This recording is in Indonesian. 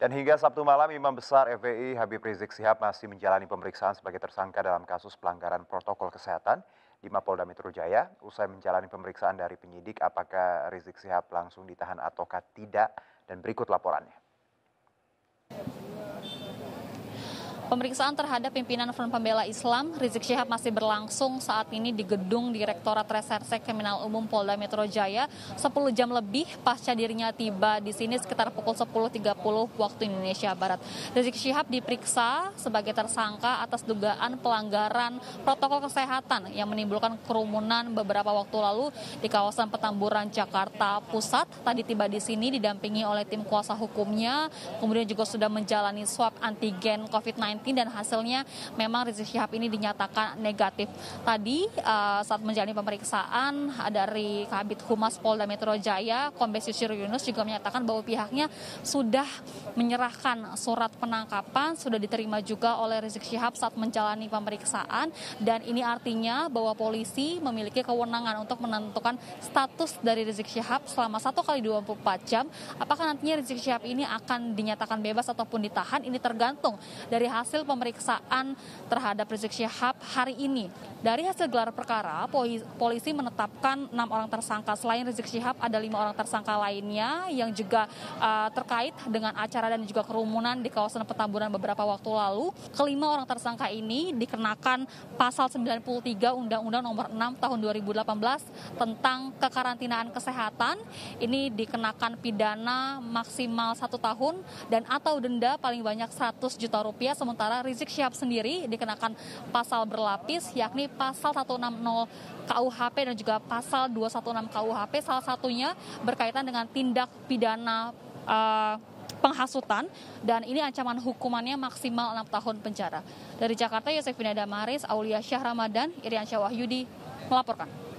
Dan hingga Sabtu malam, Imam Besar FPI Habib Rizik Sihab masih menjalani pemeriksaan sebagai tersangka dalam kasus pelanggaran protokol kesehatan di Mapolda Metro Jaya. Usai menjalani pemeriksaan dari penyidik, apakah Rizik Sihab langsung ditahan ataukah tidak? Dan berikut laporannya. Pemeriksaan terhadap pimpinan Front Pembela Islam Rizik Syihab masih berlangsung saat ini di gedung Direktorat Reserse Kriminal Umum Polda Metro Jaya 10 jam lebih pasca dirinya tiba di sini sekitar pukul 10.30 waktu Indonesia Barat. Rizik Syihab diperiksa sebagai tersangka atas dugaan pelanggaran protokol kesehatan yang menimbulkan kerumunan beberapa waktu lalu di kawasan Petamburan Jakarta Pusat. Tadi tiba di sini didampingi oleh tim kuasa hukumnya, kemudian juga sudah menjalani swab antigen COVID-19 dan hasilnya memang Rizik Syihab ini dinyatakan negatif. Tadi uh, saat menjalani pemeriksaan dari Kabit Humas Polda Metro Jaya, Kombes Yusir Yunus juga menyatakan bahwa pihaknya sudah menyerahkan surat penangkapan, sudah diterima juga oleh Rizik Syihab saat menjalani pemeriksaan dan ini artinya bahwa polisi memiliki kewenangan untuk menentukan status dari Rizik Syihab selama satu kali 24 jam apakah nantinya Rizik Syihab ini akan dinyatakan bebas ataupun ditahan ini tergantung dari hasil hasil pemeriksaan terhadap Rizik Syihab hari ini. Dari hasil gelar perkara, polisi menetapkan enam orang tersangka. Selain Rizik Syihab, ada lima orang tersangka lainnya yang juga uh, terkait dengan acara dan juga kerumunan di kawasan Petamburan beberapa waktu lalu. Kelima orang tersangka ini dikenakan pasal 93 Undang-Undang Nomor 6 Tahun 2018 tentang kekarantinaan kesehatan. Ini dikenakan pidana maksimal satu tahun dan atau denda paling banyak 100 juta rupiah. Sementara sementara Rizik Syihab sendiri dikenakan pasal berlapis yakni pasal 160 KUHP dan juga pasal 216 KUHP salah satunya berkaitan dengan tindak pidana uh, penghasutan dan ini ancaman hukumannya maksimal 6 tahun penjara. Dari Jakarta Yosef Binada Maris, Aulia Syah Ramadan, Irian Syah Wahyudi melaporkan.